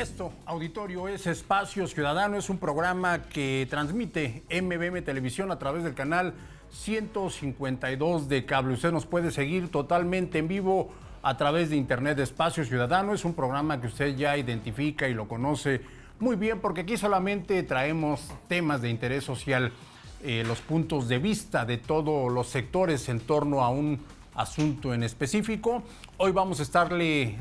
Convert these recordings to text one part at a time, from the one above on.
Esto, auditorio, es Espacio Ciudadano, es un programa que transmite MBM Televisión a través del canal 152 de cable. Usted nos puede seguir totalmente en vivo a través de internet de Espacio Ciudadano. Es un programa que usted ya identifica y lo conoce muy bien porque aquí solamente traemos temas de interés social, eh, los puntos de vista de todos los sectores en torno a un asunto en específico. Hoy vamos a estarle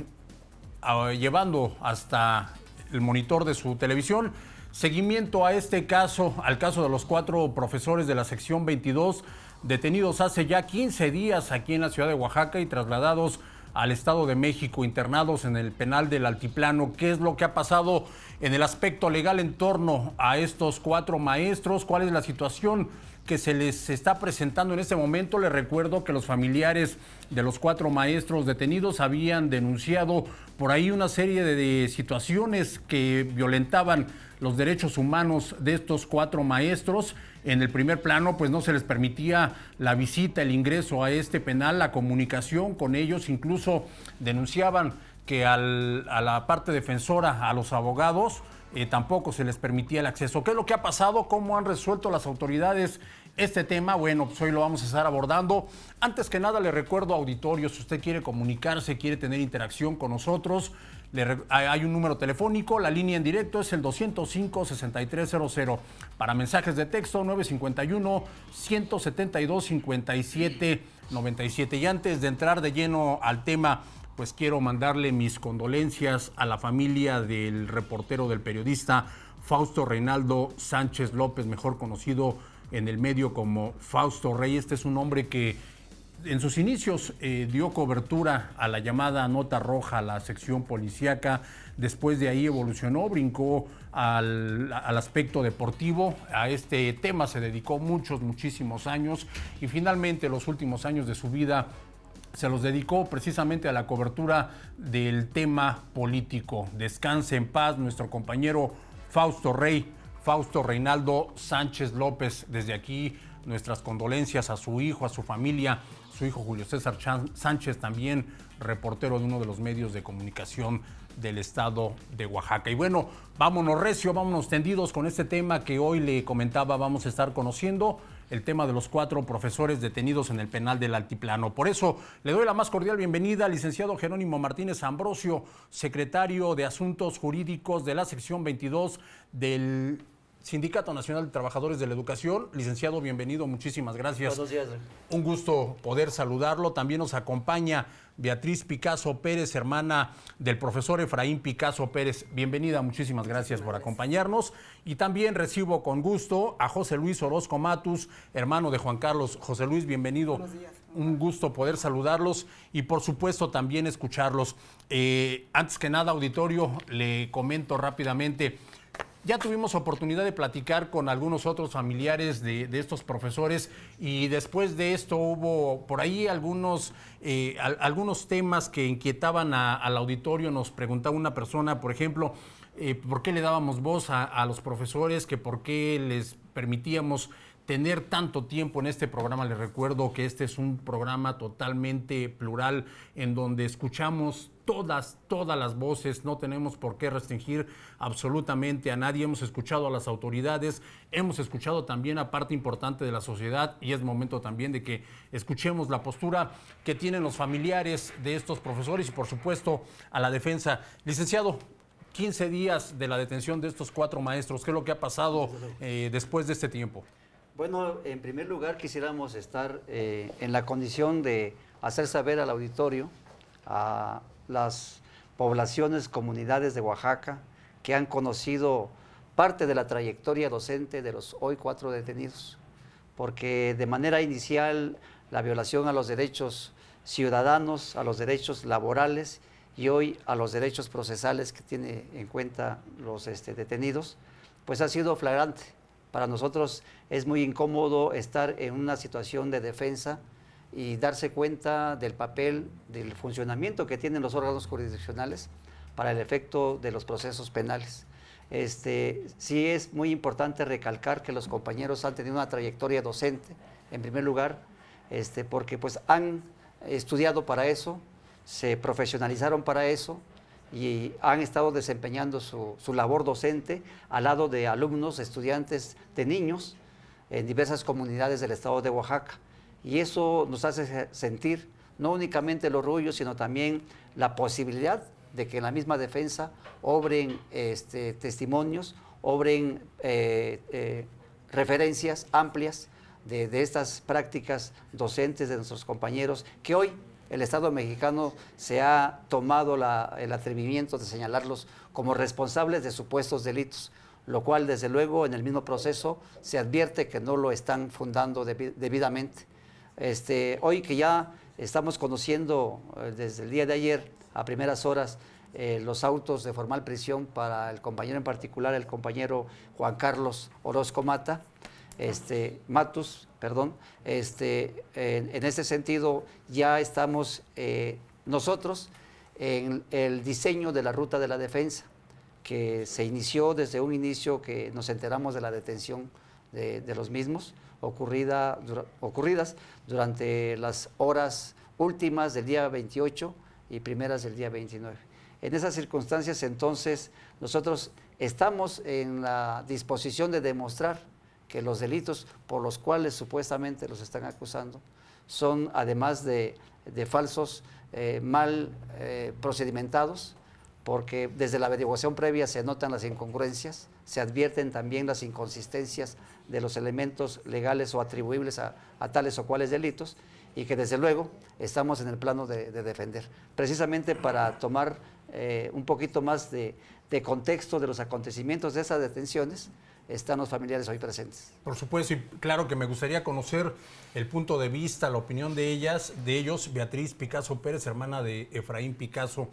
llevando hasta el monitor de su televisión. Seguimiento a este caso, al caso de los cuatro profesores de la sección 22 detenidos hace ya 15 días aquí en la ciudad de Oaxaca y trasladados al Estado de México, internados en el penal del Altiplano. ¿Qué es lo que ha pasado en el aspecto legal en torno a estos cuatro maestros? ¿Cuál es la situación? que se les está presentando en este momento. Les recuerdo que los familiares de los cuatro maestros detenidos habían denunciado por ahí una serie de, situaciones que violentaban los derechos humanos de estos cuatro maestros. En el primer plano, pues no se les permitía la visita, el ingreso a este penal, la comunicación con ellos, incluso denunciaban que a la parte defensora, a los abogados, eh, tampoco se les permitía el acceso. ¿Qué es lo que ha pasado? ¿Cómo han resuelto las autoridades este tema? Bueno, pues hoy lo vamos a estar abordando. Antes que nada, le recuerdo, auditorio, si usted quiere comunicarse, quiere tener interacción con nosotros, hay un número telefónico, la línea en directo es el 205-6300. Para mensajes de texto, 951-172-5797. Y antes de entrar de lleno al tema pues quiero mandarle mis condolencias a la familia del reportero, del periodista Fausto Reinaldo Sánchez López, mejor conocido en el medio como Fausto Rey. Este es un hombre que en sus inicios eh, dio cobertura a la llamada nota roja, a la sección policíaca. Después de ahí evolucionó, brincó al, al, aspecto deportivo. A este tema se dedicó muchos, muchísimos años. Y finalmente los últimos años de su vida se los dedicó precisamente a la cobertura del tema político. Descanse en paz nuestro compañero Fausto Rey, Fausto Reinaldo Sánchez López. Desde aquí nuestras condolencias a su hijo, a su familia, su hijo Julio César Sánchez también, reportero de uno de los medios de comunicación del estado de Oaxaca. Y bueno, vámonos recio, vámonos tendidos con este tema que hoy le comentaba, vamos a estar conociendo el tema de los cuatro profesores detenidos en el penal del Altiplano. Por eso le doy la más cordial bienvenida al licenciado Jerónimo Martínez Ambrosio, secretario de Asuntos Jurídicos de la sección 22 del Sindicato Nacional de Trabajadores de la Educación. Licenciado, bienvenido, muchísimas gracias. Buenos días. Un gusto poder saludarlo. También nos acompaña Beatriz Picasso Pérez, hermana del profesor Efraín Picasso Pérez. Bienvenida, muchísimas gracias por acompañarnos. Y también recibo con gusto a José Luis Orozco Matus, hermano de Juan Carlos. José Luis, bienvenido. Buenos días. Un gusto poder saludarlos y por supuesto también escucharlos. Eh, antes que nada, auditorio, le comento rápidamente ya tuvimos oportunidad de platicar con algunos otros familiares de, estos profesores y después de esto hubo por ahí algunos, eh, algunos temas que inquietaban al auditorio. Nos preguntaba una persona, por ejemplo, eh, por qué le dábamos voz a, a los profesores, que por qué les permitíamos tener tanto tiempo en este programa. Les recuerdo que este es un programa totalmente plural en donde escuchamos todas, todas las voces, no tenemos por qué restringir absolutamente a nadie. Hemos escuchado a las autoridades, hemos escuchado también a parte importante de la sociedad y es momento también de que escuchemos la postura que tienen los familiares de estos profesores y por supuesto a la defensa. Licenciado, 15 días de la detención de estos cuatro maestros, ¿qué es lo que ha pasado eh, después de este tiempo? Bueno, en primer lugar quisiéramos estar eh, en la condición de hacer saber al auditorio, a las poblaciones, comunidades de Oaxaca, que han conocido parte de la trayectoria docente de los hoy cuatro detenidos, porque de manera inicial la violación a los derechos ciudadanos, a los derechos laborales y hoy a los derechos procesales que tiene en cuenta los este, detenidos, pues ha sido flagrante para nosotros es muy incómodo estar en una situación de defensa y darse cuenta del papel, del funcionamiento que tienen los órganos jurisdiccionales para el efecto de los procesos penales. Este, sí es muy importante recalcar que los compañeros han tenido una trayectoria docente, en primer lugar, este, porque pues han estudiado para eso, se profesionalizaron para eso, y han estado desempeñando su, labor docente al lado de alumnos, estudiantes, de niños en diversas comunidades del estado de Oaxaca. Y eso nos hace sentir no únicamente el orgullo, sino también la posibilidad de que en la misma defensa obren este, testimonios, obren eh, eh, referencias amplias de estas prácticas docentes de nuestros compañeros que hoy el Estado mexicano se ha tomado el atrevimiento de señalarlos como responsables de supuestos delitos, lo cual desde luego en el mismo proceso se advierte que no lo están fundando debidamente. Este, hoy que ya estamos conociendo eh, desde el día de ayer a primeras horas eh, los autos de formal prisión para el compañero en particular, el compañero Juan Carlos Orozco Mata, este, Matus, perdón, este, en, este sentido ya estamos eh, nosotros en el diseño de la ruta de la defensa, que se inició desde un inicio que nos enteramos de la detención de, los mismos, ocurrida, ocurridas durante las horas últimas del día 28 y primeras del día 29. En esas circunstancias entonces nosotros estamos en la disposición de demostrar que los delitos por los cuales supuestamente los están acusando son, además de, falsos, eh, mal eh, procedimentados, porque desde la averiguación previa se notan las incongruencias, se advierten también las inconsistencias de los elementos legales o atribuibles a, tales o cuales delitos, y que desde luego estamos en el plano de, defender, precisamente para tomar eh, un poquito más de, contexto de los acontecimientos de esas detenciones, están los familiares hoy presentes. Por supuesto, y claro que me gustaría conocer el punto de vista, la opinión de ellas, de ellos, Beatriz Picasso Pérez, hermana de Efraín Picasso.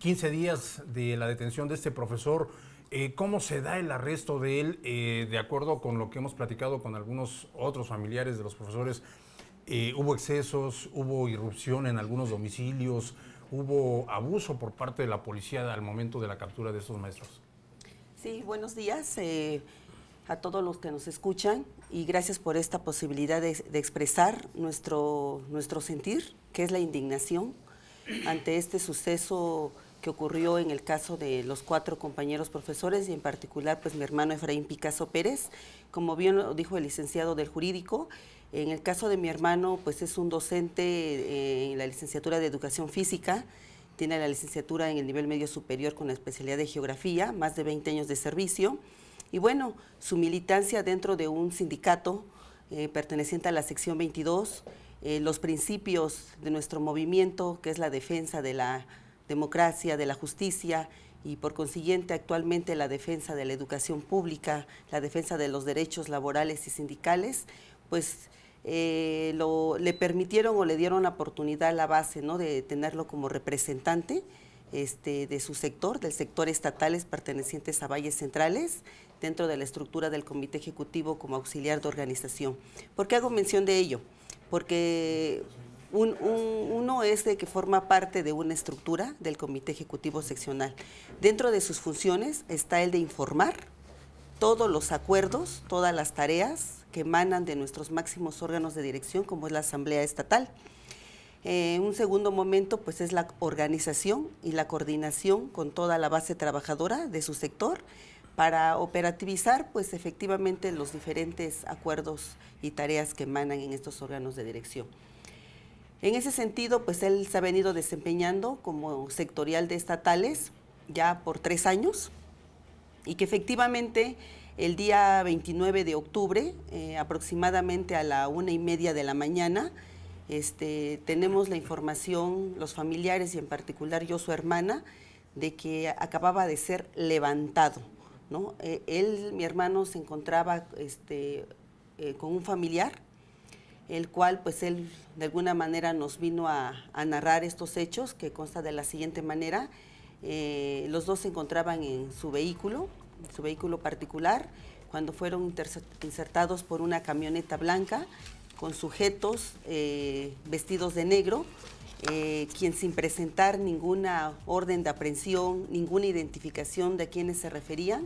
15 días de la detención de este profesor, eh, ¿cómo se da el arresto de él? Eh, de acuerdo con lo que hemos platicado con algunos otros familiares de los profesores, eh, hubo excesos, hubo irrupción en algunos domicilios, hubo abuso por parte de la policía al momento de la captura de estos maestros. Sí, buenos días eh, a todos los que nos escuchan y gracias por esta posibilidad de, expresar nuestro, nuestro sentir, que es la indignación ante este suceso que ocurrió en el caso de los cuatro compañeros profesores y en particular pues mi hermano Efraín Picasso Pérez, como bien lo dijo el licenciado del jurídico, en el caso de mi hermano pues es un docente eh, en la licenciatura de educación física, tiene la licenciatura en el nivel medio superior con la especialidad de geografía, más de 20 años de servicio. Y bueno, su militancia dentro de un sindicato eh, perteneciente a la sección 22, eh, los principios de nuestro movimiento, que es la defensa de la democracia, de la justicia y por consiguiente actualmente la defensa de la educación pública, la defensa de los derechos laborales y sindicales, pues eh, lo, le permitieron o le dieron la oportunidad a la base ¿no? de tenerlo como representante este, de su sector, del sector estatales pertenecientes a valles centrales, dentro de la estructura del Comité Ejecutivo como auxiliar de organización. ¿Por qué hago mención de ello? Porque uno es de que forma parte de una estructura del Comité Ejecutivo Seccional. Dentro de sus funciones está el de informar, todos los acuerdos, todas las tareas que emanan de nuestros máximos órganos de dirección, como es la Asamblea Estatal. Eh, un segundo momento, pues es la organización y la coordinación con toda la base trabajadora de su sector para operativizar, pues efectivamente, los diferentes acuerdos y tareas que emanan en estos órganos de dirección. En ese sentido, pues él se ha venido desempeñando como sectorial de estatales ya por tres años y que efectivamente el día 29 de octubre, eh, aproximadamente a la una y media de la mañana, este, tenemos la información, los familiares y en particular yo, su hermana, de que acababa de ser levantado. ¿no? Eh, él, mi hermano, se encontraba este, eh, con un familiar, el cual pues él de alguna manera nos vino a narrar estos hechos, que consta de la siguiente manera. Eh, los dos se encontraban en su vehículo, en su vehículo particular, cuando fueron insertados por una camioneta blanca con sujetos eh, vestidos de negro, eh, quien sin presentar ninguna orden de aprehensión, ninguna identificación de quienes se referían,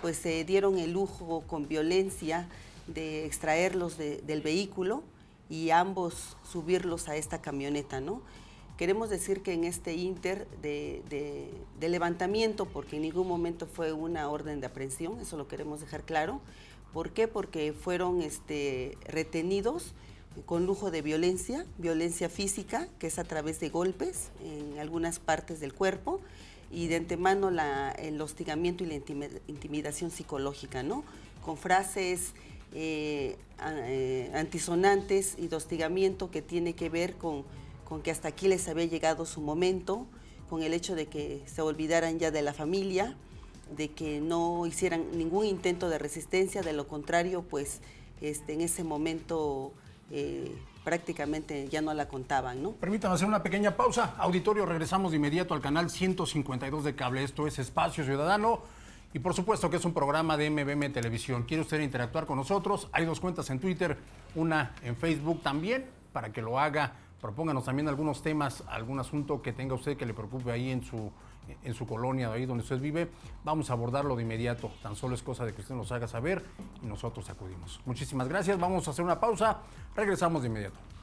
pues se dieron el lujo con violencia de extraerlos del vehículo y ambos subirlos a esta camioneta, ¿no? Queremos decir que en este inter de, levantamiento, porque en ningún momento fue una orden de aprehensión, eso lo queremos dejar claro. ¿Por qué? Porque fueron este, retenidos con lujo de violencia, violencia física, que es a través de golpes en algunas partes del cuerpo, y de antemano el hostigamiento y la intimidación psicológica, ¿no? Con frases eh, eh, antisonantes y de hostigamiento que tiene que ver con con que hasta aquí les había llegado su momento, con el hecho de que se olvidaran ya de la familia, de que no hicieran ningún intento de resistencia, de lo contrario, pues este, en ese momento eh, prácticamente ya no la contaban, ¿no? Permítanme hacer una pequeña pausa. Auditorio, regresamos de inmediato al canal 152 de cable. Esto es Espacio Ciudadano. Y por supuesto que es un programa de MBM Televisión. ¿Quiere usted interactuar con nosotros? Hay dos cuentas en Twitter, una en Facebook también, para que lo haga propónganos también algunos temas, algún asunto que tenga usted que le preocupe ahí en su, en su colonia, ahí donde usted vive, vamos a abordarlo de inmediato. Tan solo es cosa de que usted nos haga saber y nosotros acudimos. Muchísimas gracias, vamos a hacer una pausa, regresamos de inmediato.